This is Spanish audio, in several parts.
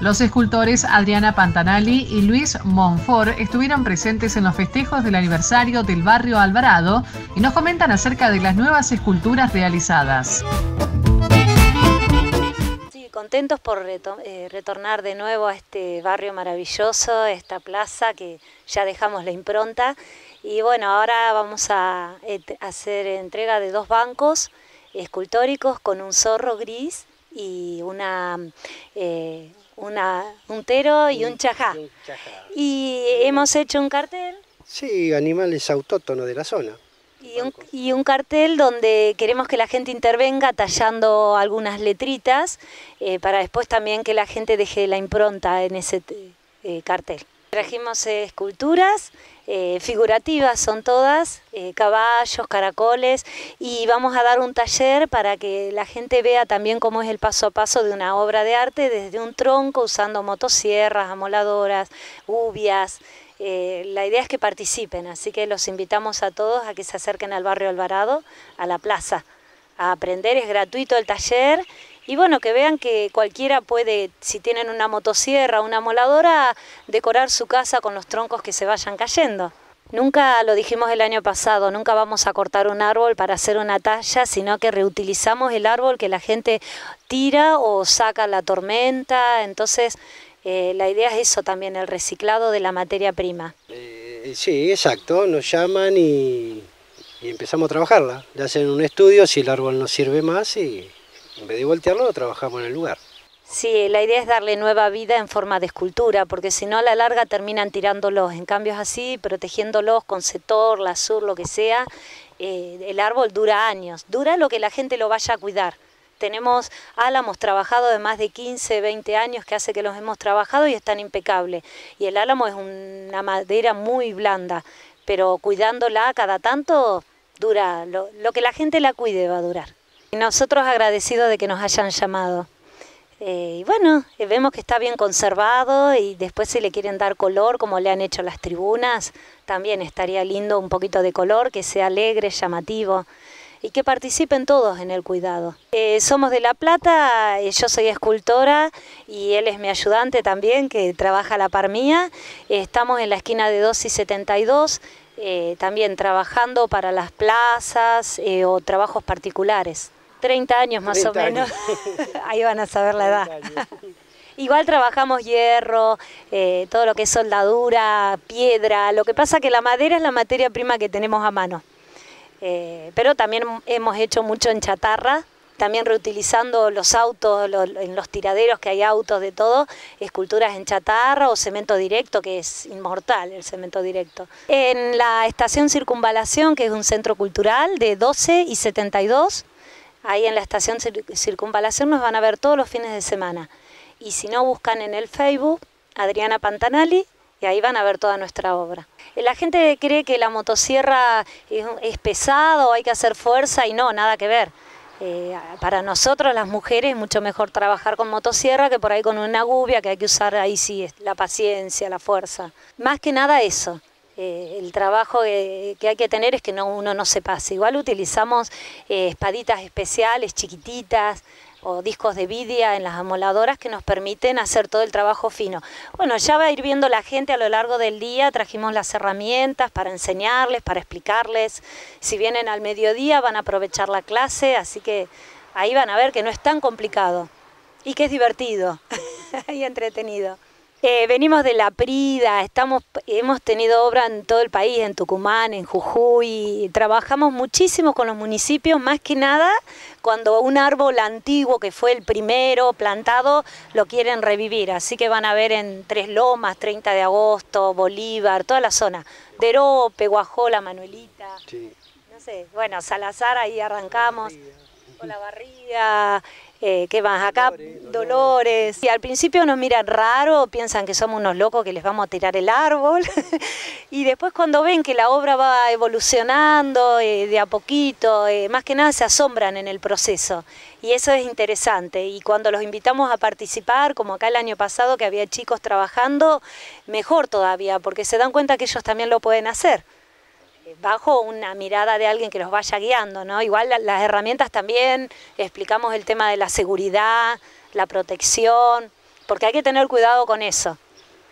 Los escultores Adriana Pantanali y Luis Monfort estuvieron presentes en los festejos del aniversario del barrio Alvarado y nos comentan acerca de las nuevas esculturas realizadas. Sí, contentos por eh, retornar de nuevo a este barrio maravilloso, esta plaza que ya dejamos la impronta. Y bueno, ahora vamos a eh, hacer entrega de dos bancos escultóricos con un zorro gris y una, eh, una, un tero y un chajá. Y hemos hecho un cartel. Sí, animales autóctonos de la zona. Y un, cartel donde queremos que la gente intervenga tallando algunas letritas eh, para después también que la gente deje la impronta en ese eh, cartel. Trajimos eh, esculturas eh, figurativas, son todas, eh, caballos, caracoles, y vamos a dar un taller para que la gente vea también cómo es el paso a paso de una obra de arte desde un tronco usando motosierras, amoladoras, uvias. la idea es que participen, así que los invitamos a todos a que se acerquen al barrio Alvarado, a la plaza, a aprender, es gratuito el taller y bueno, que vean que cualquiera puede, si tienen una motosierra, una moladora, decorar su casa con los troncos que se vayan cayendo. Nunca lo dijimos el año pasado, nunca vamos a cortar un árbol para hacer una talla, sino que reutilizamos el árbol que la gente tira o saca la tormenta. Entonces, eh, la idea es eso también, el reciclado de la materia prima. Eh, sí, exacto, nos llaman y, empezamos a trabajarla. Le hacen un estudio si el árbol no sirve más y en vez de voltearlo, trabajamos en el lugar. Sí, la idea es darle nueva vida en forma de escultura, porque si no a la larga terminan tirándolos. En cambio es así, protegiéndolos con setor, sur, lo que sea. Eh, el árbol dura años, dura lo que la gente lo vaya a cuidar. Tenemos álamos trabajados de más de 15, 20 años que hace que los hemos trabajado y están impecables. Y el álamo es una madera muy blanda, pero cuidándola cada tanto dura, lo que la gente la cuide va a durar. Nosotros agradecidos de que nos hayan llamado. Eh, y bueno, eh, vemos que está bien conservado y después si le quieren dar color, como le han hecho las tribunas, también estaría lindo un poquito de color, que sea alegre, llamativo y que participen todos en el cuidado. Eh, somos de La Plata, yo soy escultora y él es mi ayudante también, que trabaja a la par mía. estamos en la esquina de 2 y 72, también trabajando para las plazas o trabajos particulares. 30 años más o menos. Ahí van a saber la edad. Igual trabajamos hierro, eh, todo lo que es soldadura, piedra. Lo que pasa que la madera es la materia prima que tenemos a mano. Eh, pero también hemos hecho mucho en chatarra, también reutilizando los autos, en los tiraderos que hay autos de todo, esculturas en chatarra o cemento directo, que es inmortal el cemento directo. En la estación Circunvalación, que es un centro cultural de 12 y 72, Ahí en la estación Circunvalación nos van a ver todos los fines de semana. Y si no, buscan en el Facebook Adriana Pantanali y ahí van a ver toda nuestra obra. Eh, la gente cree que la motosierra es, pesado, hay que hacer fuerza y no, nada que ver. Eh, para nosotros las mujeres es mucho mejor trabajar con motosierra que por ahí con una gubia que hay que usar ahí sí la paciencia, la fuerza. Más que nada eso. Eh, el trabajo eh, que, hay que tener es que no, uno no se pase. Igual utilizamos eh, espaditas especiales, chiquititas, o discos de vidia en las amoladoras que nos permiten hacer todo el trabajo fino. Bueno, ya va a ir viendo la gente a lo largo del día, trajimos las herramientas para enseñarles, para explicarles. Si vienen al mediodía van a aprovechar la clase, así que ahí van a ver que no es tan complicado y que es divertido y entretenido. Eh, venimos de La Prida, estamos, hemos tenido obra en todo el país, en Tucumán, en Jujuy, trabajamos muchísimo con los municipios, más que nada cuando un árbol antiguo que fue el primero plantado lo quieren revivir, así que van a ver en Tres Lomas, 30 de agosto, Bolívar, toda la zona, Derope, Guajola, Manuelita, sí. no sé, bueno, Salazar, ahí arrancamos, con la barriga eh, ¿qué más? Acá dolores, Y al principio nos miran raro, piensan que somos unos locos que les vamos a tirar el árbol. y después cuando ven que la obra va evolucionando eh, de a poquito, eh, más que nada se asombran en el proceso. Y eso es interesante. Y cuando los invitamos a participar, como acá el año pasado que había chicos trabajando, mejor todavía, porque se dan cuenta que ellos también lo pueden hacer. Eh, bajo una mirada de alguien que los vaya guiando, ¿no? Igual las herramientas también, explicamos el tema de la seguridad, la protección, porque hay que tener cuidado con eso.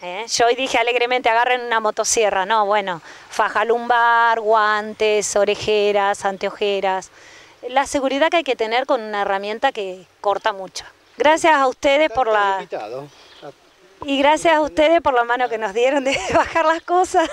¿eh? Yo hoy dije alegremente, agarren una motosierra, no, bueno, faja lumbar, guantes, orejeras, anteojeras. La seguridad que hay que tener con una herramienta que corta mucho. Gracias a ustedes por la... Y gracias a ustedes por la mano que nos dieron de bajar las cosas.